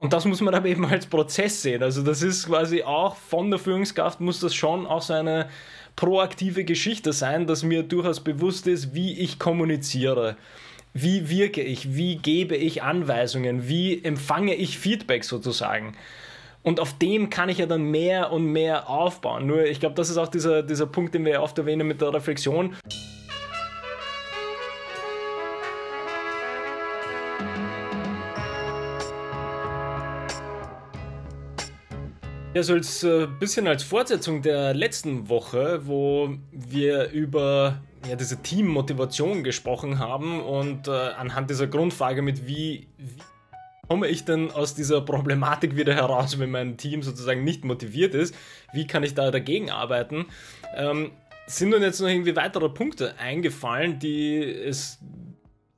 Und das muss man aber eben als Prozess sehen. Also das ist quasi auch von der Führungskraft muss das schon auch so eine proaktive Geschichte sein, dass mir durchaus bewusst ist, wie ich kommuniziere. Wie wirke ich? Wie gebe ich Anweisungen? Wie empfange ich Feedback sozusagen? Und auf dem kann ich ja dann mehr und mehr aufbauen. Nur ich glaube, das ist auch dieser, dieser Punkt, den wir ja oft erwähnen mit der Reflexion. Ja, so als äh, bisschen als Fortsetzung der letzten Woche, wo wir über ja, diese Teammotivation gesprochen haben und äh, anhand dieser Grundfrage mit wie, wie komme ich denn aus dieser Problematik wieder heraus, wenn mein Team sozusagen nicht motiviert ist, wie kann ich da dagegen arbeiten, ähm, sind nun jetzt noch irgendwie weitere Punkte eingefallen, die es,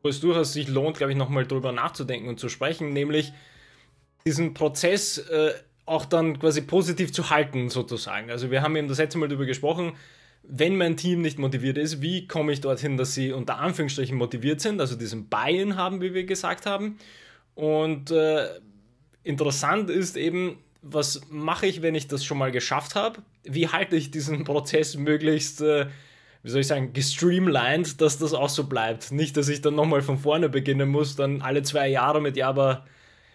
wo es durchaus sich lohnt, glaube ich, nochmal drüber nachzudenken und zu sprechen, nämlich diesen Prozess äh, auch dann quasi positiv zu halten, sozusagen. Also wir haben eben das letzte Mal darüber gesprochen, wenn mein Team nicht motiviert ist, wie komme ich dorthin, dass sie unter Anführungsstrichen motiviert sind, also diesen Buy-in haben, wie wir gesagt haben. Und äh, interessant ist eben, was mache ich, wenn ich das schon mal geschafft habe? Wie halte ich diesen Prozess möglichst, äh, wie soll ich sagen, gestreamlined, dass das auch so bleibt? Nicht, dass ich dann nochmal von vorne beginnen muss, dann alle zwei Jahre mit, ja, aber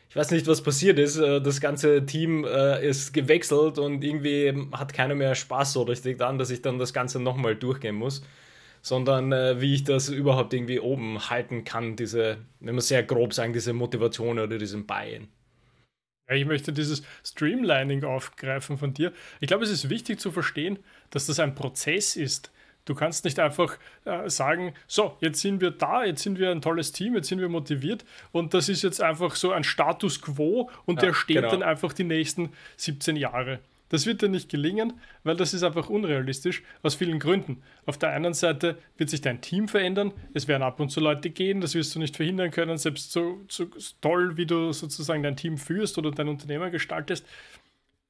ich weiß nicht, was passiert ist. Äh, das ganze Team äh, ist gewechselt und irgendwie hat keiner mehr Spaß so richtig daran, dass ich dann das Ganze nochmal durchgehen muss. Sondern äh, wie ich das überhaupt irgendwie oben halten kann, diese, wenn man sehr grob sagen, diese Motivation oder diesen Bein. Ja, ich möchte dieses Streamlining aufgreifen von dir. Ich glaube, es ist wichtig zu verstehen, dass das ein Prozess ist. Du kannst nicht einfach äh, sagen, so, jetzt sind wir da, jetzt sind wir ein tolles Team, jetzt sind wir motiviert und das ist jetzt einfach so ein Status quo und ja, der steht genau. dann einfach die nächsten 17 Jahre. Das wird dir nicht gelingen, weil das ist einfach unrealistisch aus vielen Gründen. Auf der einen Seite wird sich dein Team verändern, es werden ab und zu Leute gehen, das wirst du nicht verhindern können, selbst so, so toll, wie du sozusagen dein Team führst oder dein Unternehmer gestaltest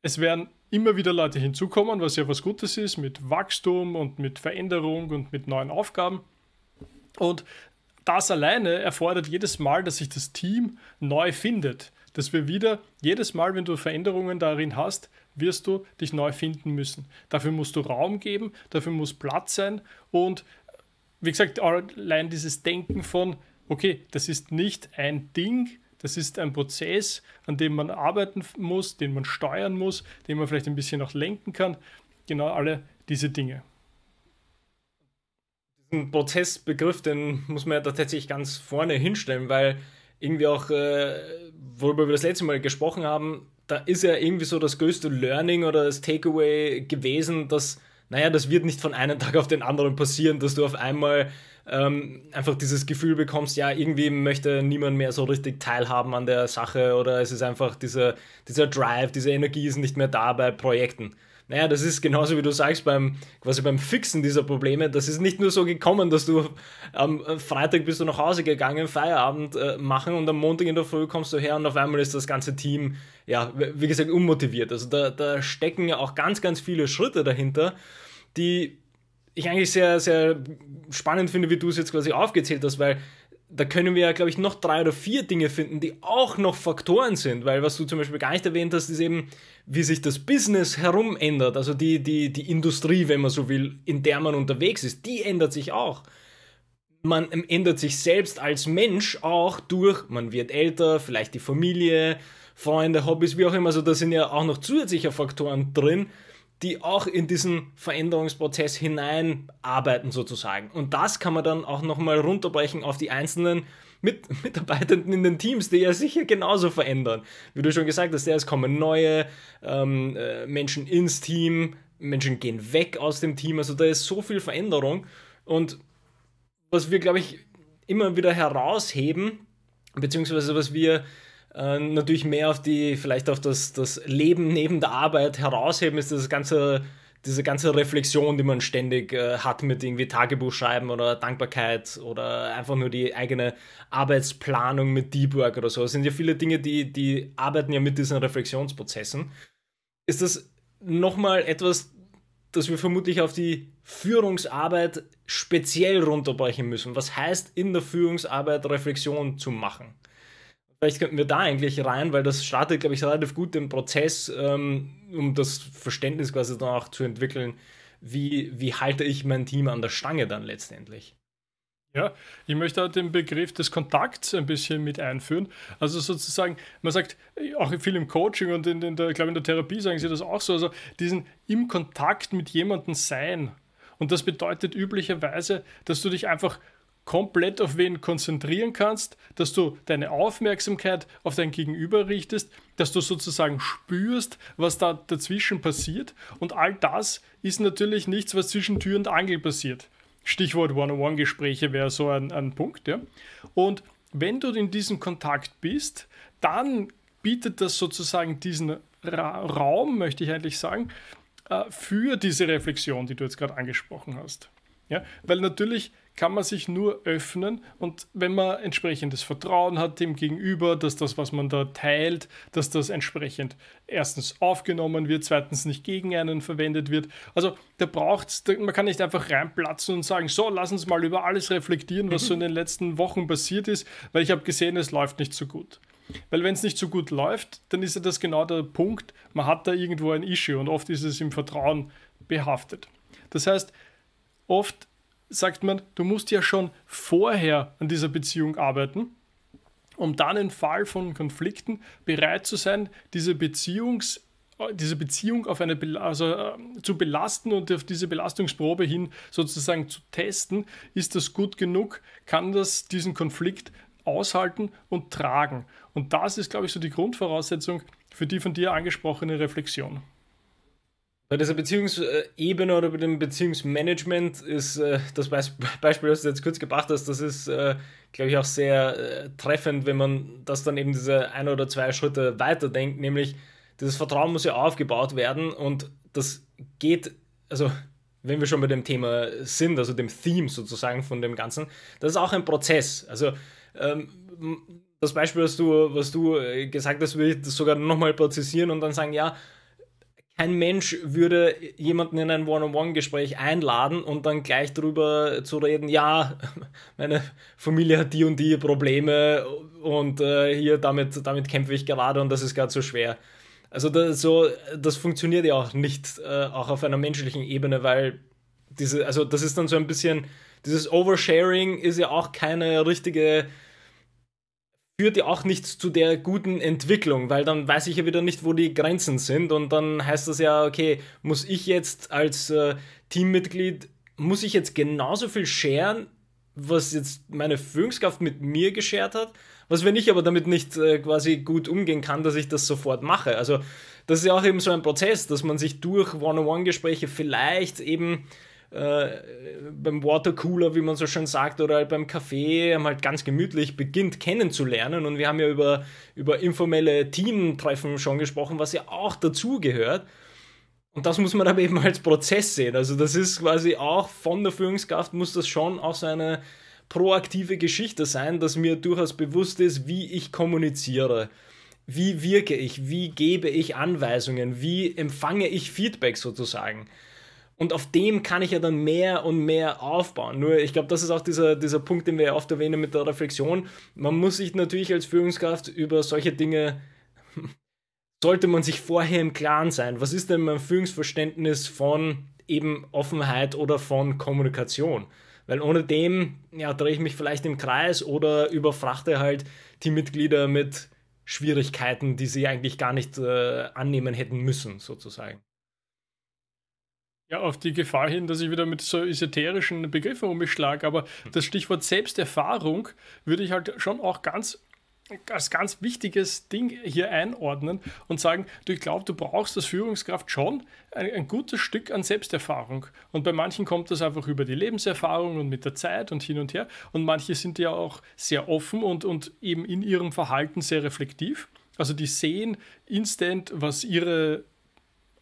es werden immer wieder Leute hinzukommen, was ja was Gutes ist, mit Wachstum und mit Veränderung und mit neuen Aufgaben. Und das alleine erfordert jedes Mal, dass sich das Team neu findet. Dass wir wieder, jedes Mal, wenn du Veränderungen darin hast, wirst du dich neu finden müssen. Dafür musst du Raum geben, dafür muss Platz sein. Und wie gesagt, allein dieses Denken von, okay, das ist nicht ein Ding, das ist ein Prozess, an dem man arbeiten muss, den man steuern muss, den man vielleicht ein bisschen auch lenken kann. Genau alle diese Dinge. Diesen Prozessbegriff, den muss man ja tatsächlich ganz vorne hinstellen, weil irgendwie auch, äh, worüber wir das letzte Mal gesprochen haben, da ist ja irgendwie so das größte Learning oder das Takeaway gewesen, dass, naja, das wird nicht von einem Tag auf den anderen passieren, dass du auf einmal ähm, einfach dieses Gefühl bekommst, ja, irgendwie möchte niemand mehr so richtig teilhaben an der Sache oder es ist einfach dieser, dieser Drive, diese Energie ist nicht mehr da bei Projekten. Naja, das ist genauso wie du sagst, beim, quasi beim Fixen dieser Probleme. Das ist nicht nur so gekommen, dass du am Freitag bist du nach Hause gegangen, Feierabend äh, machen und am Montag in der Früh kommst du her und auf einmal ist das ganze Team, ja, wie gesagt, unmotiviert. Also da, da stecken ja auch ganz, ganz viele Schritte dahinter, die ich eigentlich sehr, sehr spannend finde, wie du es jetzt quasi aufgezählt hast, weil da können wir ja, glaube ich, noch drei oder vier Dinge finden, die auch noch Faktoren sind, weil was du zum Beispiel gar nicht erwähnt hast, ist eben, wie sich das Business herum ändert, also die, die, die Industrie, wenn man so will, in der man unterwegs ist, die ändert sich auch. Man ändert sich selbst als Mensch auch durch, man wird älter, vielleicht die Familie, Freunde, Hobbys, wie auch immer, also da sind ja auch noch zusätzliche Faktoren drin, die auch in diesen Veränderungsprozess hineinarbeiten sozusagen. Und das kann man dann auch nochmal runterbrechen auf die einzelnen mit Mitarbeitenden in den Teams, die ja sicher genauso verändern. Wie du schon gesagt hast, es kommen neue ähm, äh, Menschen ins Team, Menschen gehen weg aus dem Team. Also da ist so viel Veränderung. Und was wir, glaube ich, immer wieder herausheben, beziehungsweise was wir äh, natürlich mehr auf die, vielleicht auf das, das Leben neben der Arbeit herausheben, ist das ganze, diese ganze Reflexion, die man ständig äh, hat mit irgendwie Tagebuchschreiben oder Dankbarkeit oder einfach nur die eigene Arbeitsplanung mit Deep Work oder so. Es sind ja viele Dinge, die, die arbeiten ja mit diesen Reflexionsprozessen. Ist das nochmal etwas, dass wir vermutlich auf die Führungsarbeit speziell runterbrechen müssen. Was heißt in der Führungsarbeit Reflexion zu machen? Vielleicht könnten wir da eigentlich rein, weil das startet, glaube ich, relativ gut den Prozess, ähm, um das Verständnis quasi dann auch zu entwickeln, wie, wie halte ich mein Team an der Stange dann letztendlich. Ja, ich möchte auch den Begriff des Kontakts ein bisschen mit einführen. Also sozusagen, man sagt auch viel im Coaching und in, in der, glaube in der Therapie sagen sie das auch so, also diesen im Kontakt mit jemandem sein. Und das bedeutet üblicherweise, dass du dich einfach komplett auf wen konzentrieren kannst, dass du deine Aufmerksamkeit auf dein Gegenüber richtest, dass du sozusagen spürst, was da dazwischen passiert. Und all das ist natürlich nichts, was zwischen Tür und Angel passiert. Stichwort One-on-One-Gespräche wäre so ein, ein Punkt. Ja? Und wenn du in diesem Kontakt bist, dann bietet das sozusagen diesen Ra Raum, möchte ich eigentlich sagen, äh, für diese Reflexion, die du jetzt gerade angesprochen hast. Ja? Weil natürlich kann man sich nur öffnen und wenn man entsprechendes Vertrauen hat dem Gegenüber, dass das, was man da teilt, dass das entsprechend erstens aufgenommen wird, zweitens nicht gegen einen verwendet wird. Also da braucht man kann nicht einfach reinplatzen und sagen, so, lass uns mal über alles reflektieren, was so in mhm. den letzten Wochen passiert ist, weil ich habe gesehen, es läuft nicht so gut. Weil wenn es nicht so gut läuft, dann ist ja das genau der Punkt, man hat da irgendwo ein Issue und oft ist es im Vertrauen behaftet. Das heißt, oft sagt man, du musst ja schon vorher an dieser Beziehung arbeiten, um dann im Fall von Konflikten bereit zu sein, diese Beziehungs diese Beziehung auf eine also, äh, zu belasten und auf diese Belastungsprobe hin sozusagen zu testen, ist das gut genug, kann das diesen Konflikt aushalten und tragen. Und das ist, glaube ich, so die Grundvoraussetzung für die von dir angesprochene Reflexion. Bei dieser Beziehungsebene oder bei dem Beziehungsmanagement ist äh, das Be Beispiel, das du jetzt kurz gebracht hast, das ist, äh, glaube ich, auch sehr äh, treffend, wenn man das dann eben diese ein oder zwei Schritte weiterdenkt, nämlich dieses Vertrauen muss ja aufgebaut werden und das geht, also wenn wir schon bei dem Thema sind, also dem Theme sozusagen von dem Ganzen, das ist auch ein Prozess. Also ähm, das Beispiel, was du, was du äh, gesagt hast, will ich das sogar nochmal präzisieren und dann sagen, ja, kein Mensch würde jemanden in ein One-on-One-Gespräch einladen und dann gleich drüber zu reden, ja, meine Familie hat die und die Probleme und äh, hier, damit, damit kämpfe ich gerade und das ist gerade so schwer. Also das, so, das funktioniert ja auch nicht, äh, auch auf einer menschlichen Ebene, weil diese, also das ist dann so ein bisschen, dieses Oversharing ist ja auch keine richtige führt ja auch nicht zu der guten Entwicklung, weil dann weiß ich ja wieder nicht, wo die Grenzen sind und dann heißt das ja, okay, muss ich jetzt als äh, Teammitglied, muss ich jetzt genauso viel scheren, was jetzt meine Führungskraft mit mir geschert hat, was wenn ich aber damit nicht äh, quasi gut umgehen kann, dass ich das sofort mache. Also das ist ja auch eben so ein Prozess, dass man sich durch One-on-One-Gespräche vielleicht eben äh, beim Watercooler, wie man so schön sagt, oder halt beim Kaffee halt ganz gemütlich beginnt kennenzulernen. Und wir haben ja über, über informelle Teamtreffen schon gesprochen, was ja auch dazugehört. Und das muss man aber eben als Prozess sehen. Also das ist quasi auch von der Führungskraft muss das schon auch so eine proaktive Geschichte sein, dass mir durchaus bewusst ist, wie ich kommuniziere wie wirke ich, wie gebe ich Anweisungen, wie empfange ich Feedback sozusagen. Und auf dem kann ich ja dann mehr und mehr aufbauen. Nur ich glaube, das ist auch dieser, dieser Punkt, den wir ja oft erwähnen mit der Reflexion. Man muss sich natürlich als Führungskraft über solche Dinge, sollte man sich vorher im Klaren sein. Was ist denn mein Führungsverständnis von eben Offenheit oder von Kommunikation? Weil ohne dem ja, drehe ich mich vielleicht im Kreis oder überfrachte halt die Mitglieder mit Schwierigkeiten, die sie eigentlich gar nicht äh, annehmen hätten müssen, sozusagen. Ja, auf die Gefahr hin, dass ich wieder mit so esoterischen Begriffen um mich schlage, aber das Stichwort Selbsterfahrung würde ich halt schon auch ganz als ganz wichtiges Ding hier einordnen und sagen, du, ich glaube, du brauchst als Führungskraft schon ein, ein, gutes Stück an Selbsterfahrung. Und bei manchen kommt das einfach über die Lebenserfahrung und mit der Zeit und hin und her. Und manche sind ja auch sehr offen und, und eben in ihrem Verhalten sehr reflektiv. Also die sehen instant, was ihre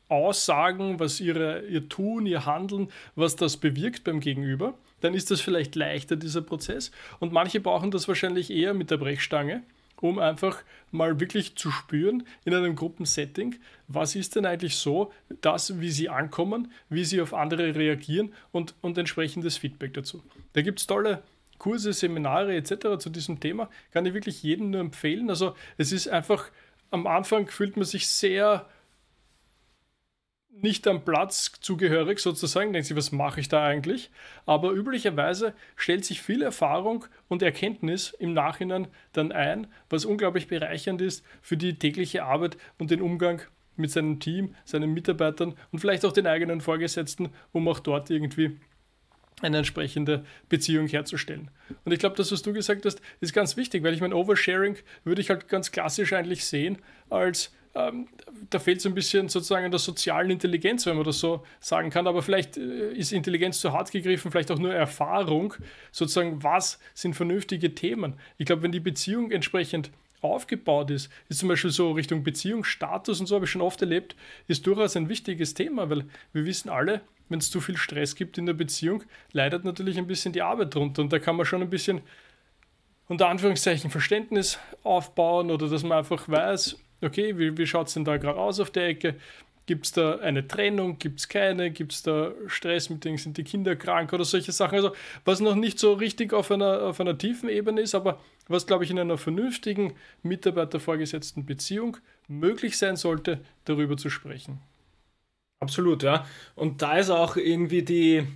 Aussagen, was ihre, ihr Tun, ihr Handeln, was das bewirkt beim Gegenüber, dann ist das vielleicht leichter, dieser Prozess. Und manche brauchen das wahrscheinlich eher mit der Brechstange, um einfach mal wirklich zu spüren in einem Gruppensetting, was ist denn eigentlich so, das, wie sie ankommen, wie sie auf andere reagieren und, und entsprechendes Feedback dazu. Da gibt es tolle Kurse, Seminare etc. zu diesem Thema. Kann ich wirklich jedem nur empfehlen. Also es ist einfach, am Anfang fühlt man sich sehr nicht am Platz zugehörig sozusagen, denkt sie, was mache ich da eigentlich? Aber üblicherweise stellt sich viel Erfahrung und Erkenntnis im Nachhinein dann ein, was unglaublich bereichernd ist für die tägliche Arbeit und den Umgang mit seinem Team, seinen Mitarbeitern und vielleicht auch den eigenen Vorgesetzten, um auch dort irgendwie eine entsprechende Beziehung herzustellen. Und ich glaube, das, was du gesagt hast, ist ganz wichtig, weil ich mein Oversharing würde ich halt ganz klassisch eigentlich sehen als ähm, da fehlt es ein bisschen sozusagen an der sozialen Intelligenz, wenn man das so sagen kann. Aber vielleicht äh, ist Intelligenz zu hart gegriffen, vielleicht auch nur Erfahrung, sozusagen, was sind vernünftige Themen. Ich glaube, wenn die Beziehung entsprechend aufgebaut ist, ist zum Beispiel so Richtung Beziehungsstatus und so, habe ich schon oft erlebt, ist durchaus ein wichtiges Thema, weil wir wissen alle, wenn es zu viel Stress gibt in der Beziehung, leidet natürlich ein bisschen die Arbeit drunter. Und da kann man schon ein bisschen unter Anführungszeichen Verständnis aufbauen oder dass man einfach weiß, okay, wie, wie schaut es denn da gerade aus auf der Ecke? Gibt es da eine Trennung? Gibt es keine? Gibt es da Stress mit denen? Sind die Kinder krank oder solche Sachen? Also, was noch nicht so richtig auf einer, auf einer tiefen Ebene ist, aber was, glaube ich, in einer vernünftigen Mitarbeiter-Vorgesetzten Beziehung möglich sein sollte, darüber zu sprechen. Absolut, ja. Und da ist auch irgendwie die,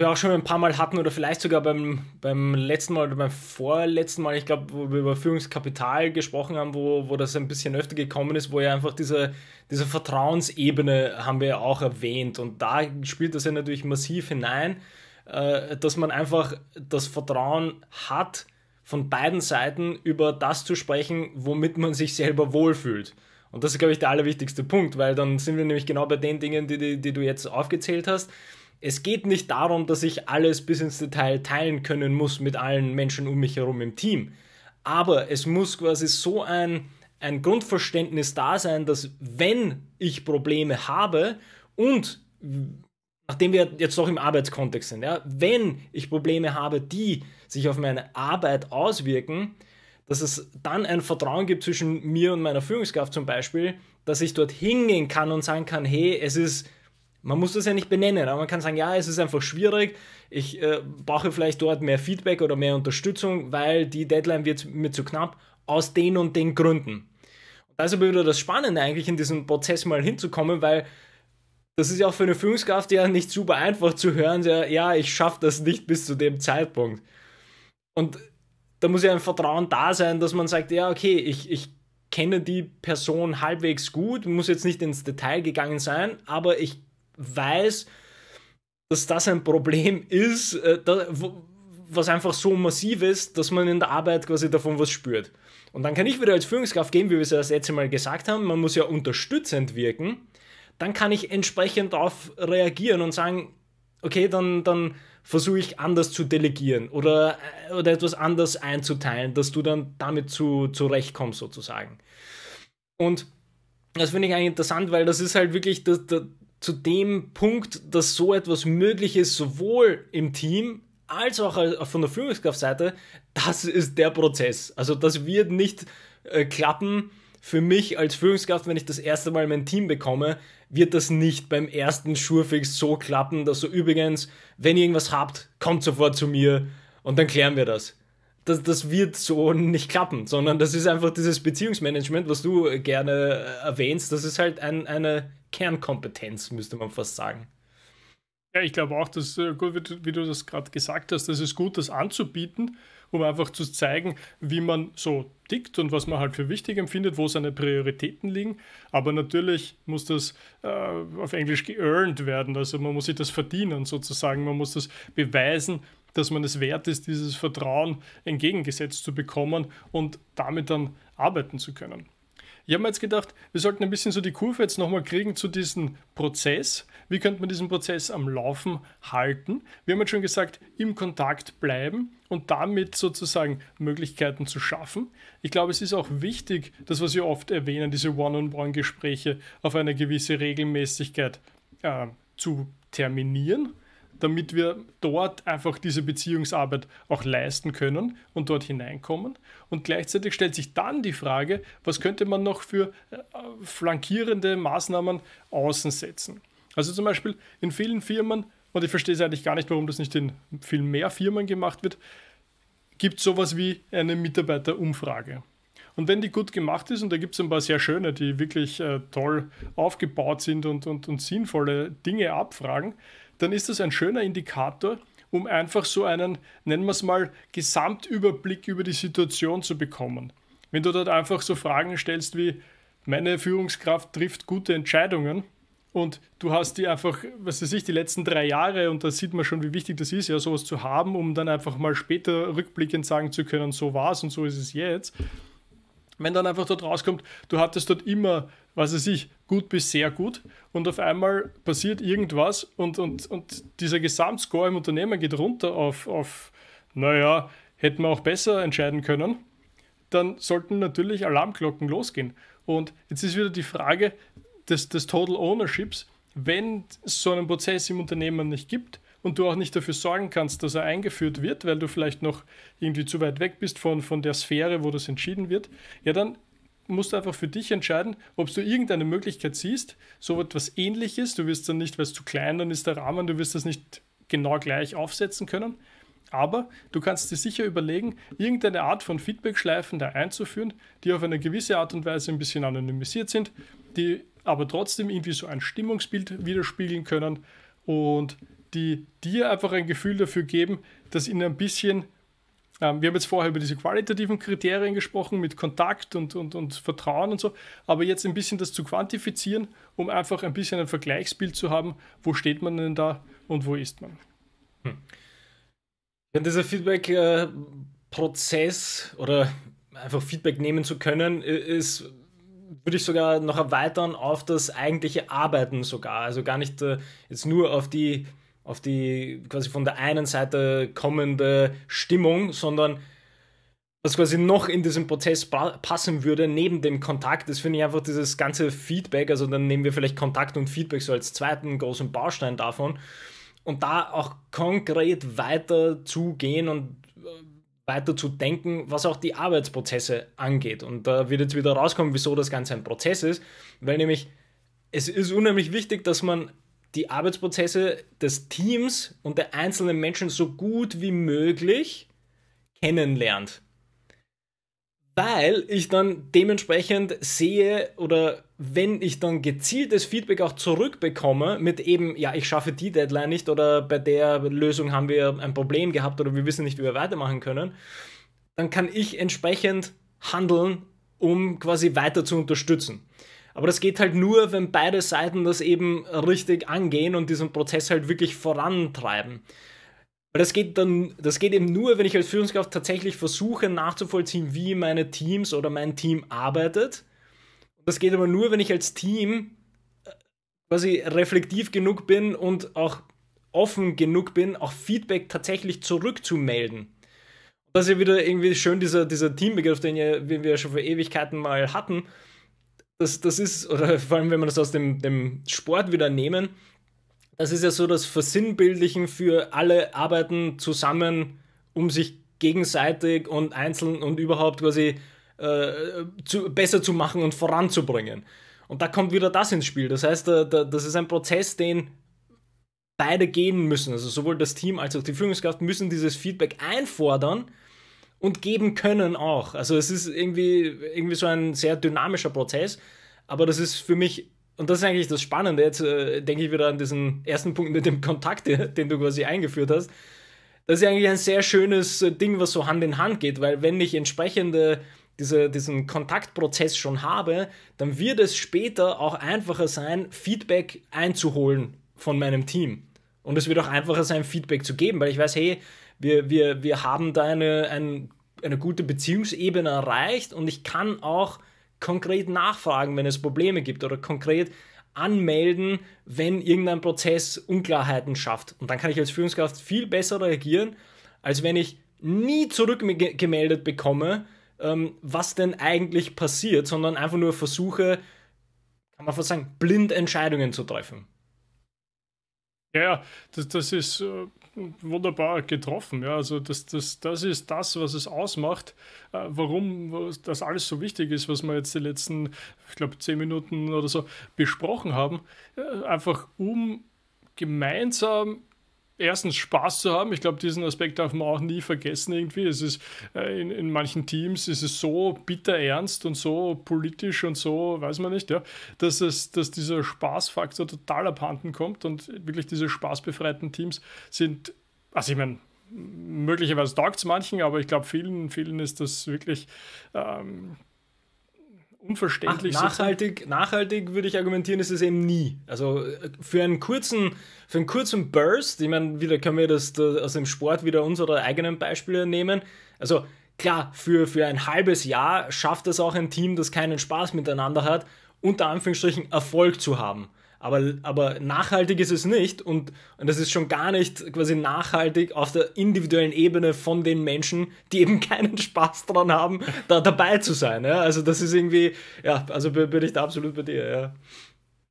wir auch schon ein paar Mal hatten oder vielleicht sogar beim, beim letzten Mal oder beim vorletzten Mal, ich glaube, wo wir über Führungskapital gesprochen haben, wo, wo das ein bisschen öfter gekommen ist, wo ja einfach diese, diese Vertrauensebene haben wir ja auch erwähnt und da spielt das ja natürlich massiv hinein, äh, dass man einfach das Vertrauen hat, von beiden Seiten über das zu sprechen, womit man sich selber wohlfühlt. Und das ist, glaube ich, der allerwichtigste Punkt, weil dann sind wir nämlich genau bei den Dingen, die, die, die du jetzt aufgezählt hast es geht nicht darum, dass ich alles bis ins Detail teilen können muss mit allen Menschen um mich herum im Team. Aber es muss quasi so ein, ein Grundverständnis da sein, dass wenn ich Probleme habe und nachdem wir jetzt doch im Arbeitskontext sind, ja, wenn ich Probleme habe, die sich auf meine Arbeit auswirken, dass es dann ein Vertrauen gibt zwischen mir und meiner Führungskraft zum Beispiel, dass ich dort hingehen kann und sagen kann, hey, es ist man muss das ja nicht benennen, aber man kann sagen, ja, es ist einfach schwierig. Ich äh, brauche vielleicht dort mehr Feedback oder mehr Unterstützung, weil die Deadline wird mir zu knapp aus den und den Gründen. Und da ist aber wieder das Spannende eigentlich, in diesem Prozess mal hinzukommen, weil das ist ja auch für eine Führungskraft ja nicht super einfach zu hören, ja, ja ich schaffe das nicht bis zu dem Zeitpunkt. Und da muss ja ein Vertrauen da sein, dass man sagt, ja, okay, ich, ich kenne die Person halbwegs gut, muss jetzt nicht ins Detail gegangen sein, aber ich weiß, dass das ein Problem ist, äh, da, wo, was einfach so massiv ist, dass man in der Arbeit quasi davon was spürt. Und dann kann ich wieder als Führungskraft gehen, wie wir es ja das letzte Mal gesagt haben, man muss ja unterstützend wirken. Dann kann ich entsprechend darauf reagieren und sagen, okay, dann, dann versuche ich anders zu delegieren oder, äh, oder etwas anders einzuteilen, dass du dann damit zu, zurechtkommst sozusagen. Und das finde ich eigentlich interessant, weil das ist halt wirklich, das, das, zu dem Punkt, dass so etwas möglich ist, sowohl im Team als auch äh, von der Führungskraftseite, das ist der Prozess. Also das wird nicht äh, klappen. Für mich als Führungskraft, wenn ich das erste Mal mein Team bekomme, wird das nicht beim ersten Schurfix so klappen, dass so übrigens, wenn ihr irgendwas habt, kommt sofort zu mir und dann klären wir das das, das wird so nicht klappen, sondern das ist einfach dieses Beziehungsmanagement, was du äh, gerne äh, erwähnst, das ist halt ein, eine Kernkompetenz, müsste man fast sagen. Ja, ich glaube auch, dass, äh, gut, wie du das gerade gesagt hast, das ist gut, das anzubieten, um einfach zu zeigen, wie man so tickt und was man halt für wichtig empfindet, wo seine Prioritäten liegen. Aber natürlich muss das äh, auf Englisch geearned werden, also man muss sich das verdienen sozusagen, man muss das beweisen, dass man es wert ist, dieses Vertrauen entgegengesetzt zu bekommen und damit dann arbeiten zu können. Ich habe mir jetzt gedacht, wir sollten ein bisschen so die Kurve jetzt nochmal kriegen zu diesem Prozess. Wie könnte man diesen Prozess am Laufen halten? Wir haben jetzt schon gesagt, im Kontakt bleiben und damit sozusagen Möglichkeiten zu schaffen. Ich glaube, es ist auch wichtig, das, was wir oft erwähnen, diese One-on-One-Gespräche auf eine gewisse Regelmäßigkeit äh, zu terminieren damit wir dort einfach diese Beziehungsarbeit auch leisten können und dort hineinkommen. Und gleichzeitig stellt sich dann die Frage, was könnte man noch für äh, flankierende Maßnahmen außen setzen? Also zum Beispiel in vielen Firmen, und ich verstehe es eigentlich gar nicht, warum das nicht in viel mehr Firmen gemacht wird, gibt es sowas wie eine Mitarbeiterumfrage. Und wenn die gut gemacht ist, und da gibt es ein paar sehr schöne, die wirklich äh, toll aufgebaut sind und, und, und sinnvolle Dinge abfragen, dann ist das ein schöner Indikator, um einfach so einen, nennen wir es mal, Gesamtüberblick über die Situation zu bekommen. Wenn du dort einfach so Fragen stellst wie, meine Führungskraft trifft gute Entscheidungen und du hast die einfach, was weiß ich, die letzten drei Jahre und da sieht man schon, wie wichtig das ist, ja, sowas zu haben, um dann einfach mal später rückblickend sagen zu können, so war es und so ist es jetzt wenn dann einfach dort rauskommt, du hattest dort immer, was weiß ich, gut bis sehr gut und auf einmal passiert irgendwas und, und, und dieser Gesamtscore im Unternehmen geht runter auf, auf naja, hätten wir auch besser entscheiden können, dann sollten natürlich Alarmglocken losgehen. Und jetzt ist wieder die Frage des, des Total Ownerships, wenn es so einen Prozess im Unternehmen nicht gibt, und du auch nicht dafür sorgen kannst, dass er eingeführt wird, weil du vielleicht noch irgendwie zu weit weg bist von, von der Sphäre, wo das entschieden wird, ja, dann musst du einfach für dich entscheiden, ob du irgendeine Möglichkeit siehst, so etwas ähnliches, du wirst dann nicht, weil es zu klein dann ist der Rahmen, du wirst das nicht genau gleich aufsetzen können, aber du kannst dir sicher überlegen, irgendeine Art von Feedback-Schleifen da einzuführen, die auf eine gewisse Art und Weise ein bisschen anonymisiert sind, die aber trotzdem irgendwie so ein Stimmungsbild widerspiegeln können und die dir einfach ein Gefühl dafür geben, dass ihnen ein bisschen, ähm, wir haben jetzt vorher über diese qualitativen Kriterien gesprochen, mit Kontakt und, und, und Vertrauen und so, aber jetzt ein bisschen das zu quantifizieren, um einfach ein bisschen ein Vergleichsbild zu haben, wo steht man denn da und wo ist man. Hm. Ja, dieser Feedback-Prozess äh, oder einfach Feedback nehmen zu können, ist, würde ich sogar noch erweitern auf das eigentliche Arbeiten sogar. Also gar nicht äh, jetzt nur auf die auf die quasi von der einen Seite kommende Stimmung, sondern was quasi noch in diesem Prozess passen würde, neben dem Kontakt, das finde ich einfach dieses ganze Feedback, also dann nehmen wir vielleicht Kontakt und Feedback so als zweiten großen Baustein davon und da auch konkret weiter zu gehen und äh, weiter zu denken, was auch die Arbeitsprozesse angeht. Und da wird jetzt wieder rauskommen, wieso das Ganze ein Prozess ist, weil nämlich es ist unheimlich wichtig, dass man die Arbeitsprozesse des Teams und der einzelnen Menschen so gut wie möglich kennenlernt. Weil ich dann dementsprechend sehe oder wenn ich dann gezieltes Feedback auch zurückbekomme mit eben, ja, ich schaffe die Deadline nicht oder bei der Lösung haben wir ein Problem gehabt oder wir wissen nicht, wie wir weitermachen können, dann kann ich entsprechend handeln, um quasi weiter zu unterstützen. Aber das geht halt nur, wenn beide Seiten das eben richtig angehen und diesen Prozess halt wirklich vorantreiben. Weil das geht dann, das geht eben nur, wenn ich als Führungskraft tatsächlich versuche nachzuvollziehen, wie meine Teams oder mein Team arbeitet. Das geht aber nur, wenn ich als Team äh, quasi reflektiv genug bin und auch offen genug bin, auch Feedback tatsächlich zurückzumelden. Das ist ja wieder irgendwie schön, dieser, dieser Teambegriff, den, ja, den wir schon vor Ewigkeiten mal hatten, das, das ist, oder vor allem wenn wir das aus dem, dem Sport wieder nehmen, das ist ja so das Versinnbildlichen für alle arbeiten zusammen, um sich gegenseitig und einzeln und überhaupt quasi äh, zu, besser zu machen und voranzubringen. Und da kommt wieder das ins Spiel. Das heißt, da, da, das ist ein Prozess, den beide gehen müssen. Also sowohl das Team als auch die Führungskraft müssen dieses Feedback einfordern und geben können auch. Also es ist irgendwie, irgendwie so ein sehr dynamischer Prozess, aber das ist für mich, und das ist eigentlich das Spannende, jetzt äh, denke ich wieder an diesen ersten Punkt mit dem Kontakt, den du quasi eingeführt hast. Das ist eigentlich ein sehr schönes äh, Ding, was so Hand in Hand geht, weil wenn ich entsprechende diese, diesen Kontaktprozess schon habe, dann wird es später auch einfacher sein, Feedback einzuholen von meinem Team. Und es wird auch einfacher sein, Feedback zu geben, weil ich weiß, hey, wir, wir, wir haben da eine, ein, eine gute Beziehungsebene erreicht und ich kann auch konkret nachfragen, wenn es Probleme gibt oder konkret anmelden, wenn irgendein Prozess Unklarheiten schafft. Und dann kann ich als Führungskraft viel besser reagieren, als wenn ich nie zurückgemeldet bekomme, ähm, was denn eigentlich passiert, sondern einfach nur versuche, kann man fast sagen, blind Entscheidungen zu treffen. Ja, das, das ist äh, wunderbar getroffen. Ja, also das, das, das ist das, was es ausmacht, äh, warum das alles so wichtig ist, was wir jetzt die letzten, ich glaube, zehn Minuten oder so besprochen haben. Äh, einfach um gemeinsam erstens Spaß zu haben. Ich glaube, diesen Aspekt darf man auch nie vergessen irgendwie. Es ist äh, in, in manchen Teams ist es so bitter ernst und so politisch und so, weiß man nicht, ja, dass es, dass dieser Spaßfaktor total abhanden kommt und wirklich diese spaßbefreiten Teams sind, also ich meine, möglicherweise taugt es manchen, aber ich glaube, vielen, vielen ist das wirklich ähm, unverständlich. Ach, nachhaltig, nachhaltig würde ich argumentieren, ist es eben nie. Also äh, für einen kurzen, für einen kurzen Burst, ich meine, wieder können wir das, das aus dem Sport wieder unsere eigenen Beispiele nehmen. Also klar, für, für ein halbes Jahr schafft es auch ein Team, das keinen Spaß miteinander hat, unter Anführungsstrichen Erfolg zu haben aber, aber nachhaltig ist es nicht und, und das ist schon gar nicht quasi nachhaltig auf der individuellen Ebene von den Menschen, die eben keinen Spaß dran haben, da dabei zu sein. Ja? Also das ist irgendwie, ja, also bin ich da absolut bei dir, ja.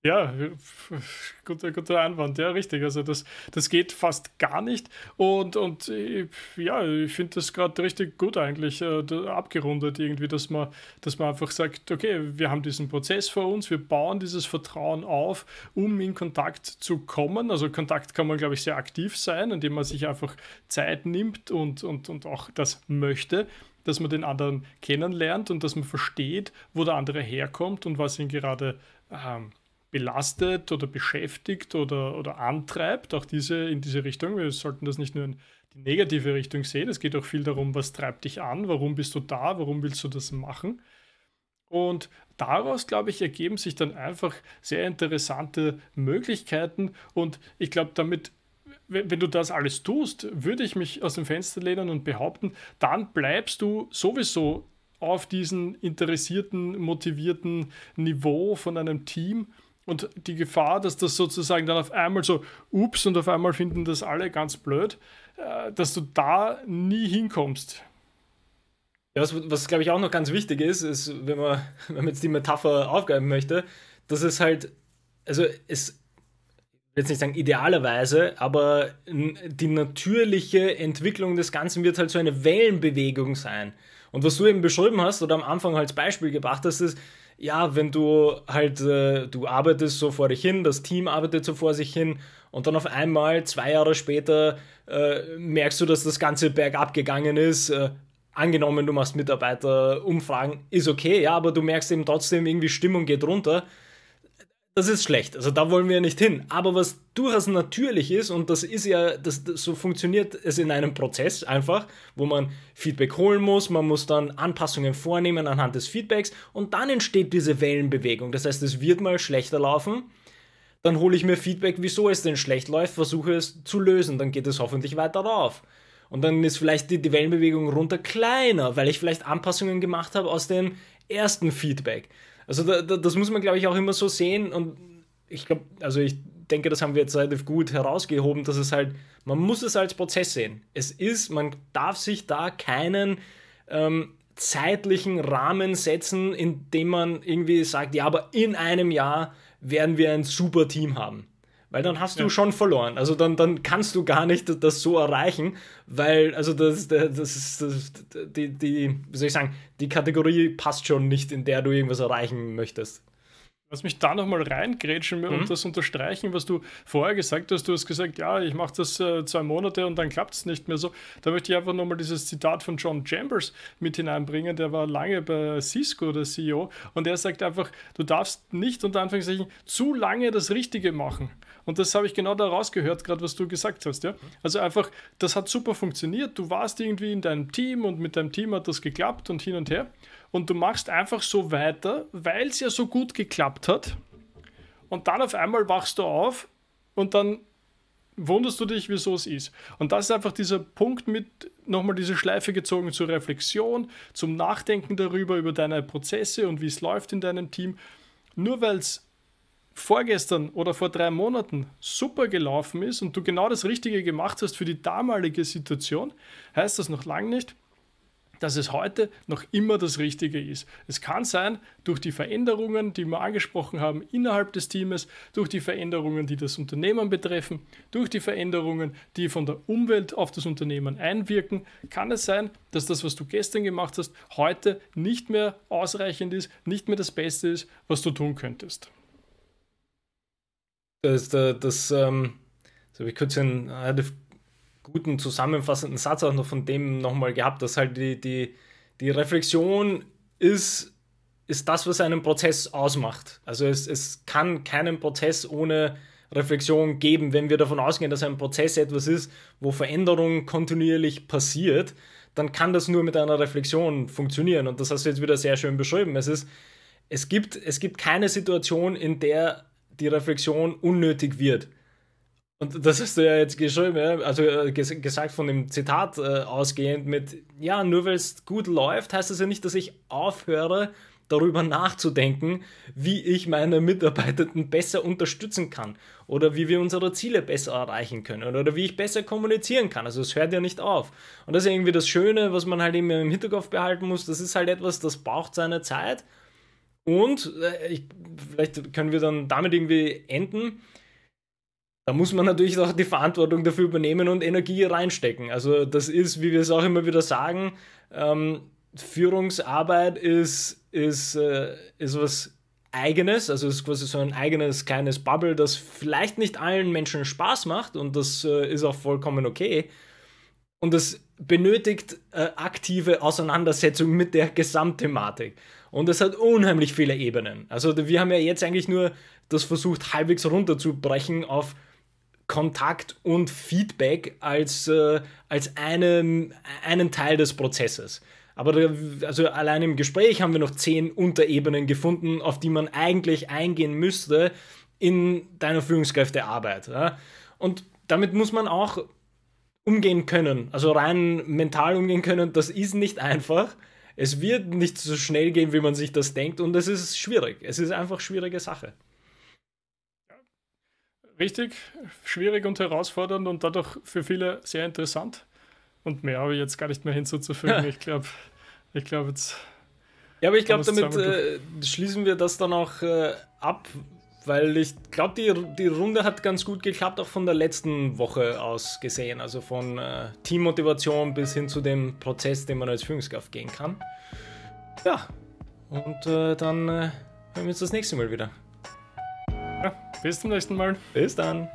Ja, guter, guter Einwand, ja, richtig. Also das, das geht fast gar nicht. Und, und ja, ich finde das gerade richtig gut eigentlich äh, abgerundet, irgendwie, dass man, dass man einfach sagt, okay, wir haben diesen Prozess vor uns, wir bauen dieses Vertrauen auf, um in Kontakt zu kommen. Also Kontakt kann man, glaube ich, sehr aktiv sein, indem man sich einfach Zeit nimmt und, und, und auch das möchte dass man den anderen kennenlernt und dass man versteht, wo der andere herkommt und was ihn gerade ähm, belastet oder beschäftigt oder, oder antreibt, auch diese in diese Richtung. Wir sollten das nicht nur in die negative Richtung sehen. Es geht auch viel darum, was treibt dich an, warum bist du da, warum willst du das machen. Und daraus, glaube ich, ergeben sich dann einfach sehr interessante Möglichkeiten. Und ich glaube, damit, wenn du das alles tust, würde ich mich aus dem Fenster lehnen und behaupten, dann bleibst du sowieso auf diesem interessierten, motivierten Niveau von einem Team und die Gefahr, dass das sozusagen dann auf einmal so, ups, und auf einmal finden das alle ganz blöd, äh, dass du da nie hinkommst. Ja, was, was glaube ich auch noch ganz wichtig ist, ist, wenn man, wenn man jetzt die Metapher aufgreifen möchte, dass es halt, also es, jetzt nicht sagen idealerweise, aber die natürliche Entwicklung des Ganzen wird halt so eine Wellenbewegung sein. Und was du eben beschrieben hast oder am Anfang als Beispiel gebracht hast, ist, ja, wenn du halt, äh, du arbeitest so vor dich hin, das Team arbeitet so vor sich hin und dann auf einmal, zwei Jahre später, äh, merkst du, dass das Ganze bergab gegangen ist. Äh, angenommen, du machst Mitarbeiterumfragen, ist okay, ja, aber du merkst eben trotzdem, irgendwie Stimmung geht runter das ist schlecht. Also da wollen wir ja nicht hin. Aber was durchaus natürlich ist, und das ist ja, das, das, so funktioniert es in einem Prozess einfach, wo man Feedback holen muss, man muss dann Anpassungen vornehmen anhand des Feedbacks und dann entsteht diese Wellenbewegung. Das heißt, es wird mal schlechter laufen. Dann hole ich mir Feedback, wieso es denn schlecht läuft, versuche es zu lösen, dann geht es hoffentlich weiter rauf. Und dann ist vielleicht die, die Wellenbewegung runter kleiner, weil ich vielleicht Anpassungen gemacht habe aus dem ersten Feedback. Also da, da, das muss man, glaube ich, auch immer so sehen. Und ich glaube, also ich denke, das haben wir jetzt relativ gut herausgehoben, dass es halt, man muss es als Prozess sehen. Es ist, man darf sich da keinen ähm, zeitlichen Rahmen setzen, in dem man irgendwie sagt, ja, aber in einem Jahr werden wir ein super Team haben. Weil dann hast ja. du schon verloren. Also dann, dann kannst du gar nicht das so erreichen, weil, also das, das, das, das die, die, wie soll ich sagen, die Kategorie passt schon nicht, in der du irgendwas erreichen möchtest. Lass mich da nochmal reingrätschen und mhm. das unterstreichen, was du vorher gesagt hast. Du hast gesagt, ja, ich mache das äh, zwei Monate und dann klappt es nicht mehr so. Da möchte ich einfach nochmal dieses Zitat von John Chambers mit hineinbringen. Der war lange bei Cisco, der CEO, und er sagt einfach, du darfst nicht unter Anführungszeichen zu lange das Richtige machen. Und das habe ich genau daraus gehört, gerade was du gesagt hast. Ja? Also einfach, das hat super funktioniert. Du warst irgendwie in deinem Team und mit deinem Team hat das geklappt und hin und her und du machst einfach so weiter, weil es ja so gut geklappt hat. Und dann auf einmal wachst du auf und dann wunderst du dich, wieso es ist. Und das ist einfach dieser Punkt mit nochmal diese Schleife gezogen zur Reflexion, zum Nachdenken darüber, über deine Prozesse und wie es läuft in deinem Team. Nur weil es vorgestern oder vor drei Monaten super gelaufen ist und du genau das Richtige gemacht hast für die damalige Situation, heißt das noch lange nicht, dass es heute noch immer das Richtige ist. Es kann sein, durch die Veränderungen, die wir angesprochen haben innerhalb des Teams, durch die Veränderungen, die das Unternehmen betreffen, durch die Veränderungen, die von der Umwelt auf das Unternehmen einwirken, kann es sein, dass das, was du gestern gemacht hast, heute nicht mehr ausreichend ist, nicht mehr das Beste ist, was du tun könntest. Das, das, das, das ähm, habe ich kurz ein guten zusammenfassenden Satz auch noch von dem nochmal gehabt, dass halt die, die, die Reflexion ist, ist das, was einen Prozess ausmacht. Also es, es kann keinen Prozess ohne Reflexion geben, wenn wir davon ausgehen, dass ein Prozess etwas ist, wo Veränderung kontinuierlich passiert, dann kann das nur mit einer Reflexion funktionieren. Und das hast du jetzt wieder sehr schön beschrieben. Es, ist, es, gibt, es gibt keine Situation, in der die Reflexion unnötig wird. Und das hast du ja jetzt geschrieben, also äh, gesagt von dem Zitat äh, ausgehend mit, ja, nur weil es gut läuft, heißt das ja nicht, dass ich aufhöre, darüber nachzudenken, wie ich meine Mitarbeitenden besser unterstützen kann oder wie wir unsere Ziele besser erreichen können oder wie ich besser kommunizieren kann. Also es hört ja nicht auf. Und das ist irgendwie das Schöne, was man halt immer im Hinterkopf behalten muss. Das ist halt etwas, das braucht seine Zeit. Und äh, ich, vielleicht können wir dann damit irgendwie enden da muss man natürlich auch die Verantwortung dafür übernehmen und Energie reinstecken. Also das ist, wie wir es auch immer wieder sagen, ähm, Führungsarbeit ist, ist, äh, ist was eigenes, also ist quasi so ein eigenes kleines Bubble, das vielleicht nicht allen Menschen Spaß macht und das äh, ist auch vollkommen okay. Und das benötigt äh, aktive Auseinandersetzung mit der Gesamtthematik. Und es hat unheimlich viele Ebenen. Also wir haben ja jetzt eigentlich nur das versucht, halbwegs runterzubrechen auf Kontakt und Feedback als, äh, als einen, einen Teil des Prozesses. Aber da, also allein im Gespräch haben wir noch zehn Unterebenen gefunden, auf die man eigentlich eingehen müsste in deiner Führungskräftearbeit. Ja? Und damit muss man auch umgehen können, also rein mental umgehen können. Das ist nicht einfach. Es wird nicht so schnell gehen, wie man sich das denkt, und es ist schwierig. Es ist einfach schwierige Sache. Richtig, schwierig und herausfordernd und dadurch für viele sehr interessant. Und mehr habe ich jetzt gar nicht mehr hinzuzufügen. ich glaube, ich glaube jetzt. Ja, aber ich glaube, damit äh, schließen wir das dann auch äh, ab, weil ich glaube, die, die Runde hat ganz gut geklappt, auch von der letzten Woche aus gesehen. Also von äh, Teammotivation bis hin zu dem Prozess, den man als Führungskraft gehen kann. Ja, und äh, dann äh, hören wir uns das nächste Mal wieder. Bis zum nächsten Mal. Bis dann.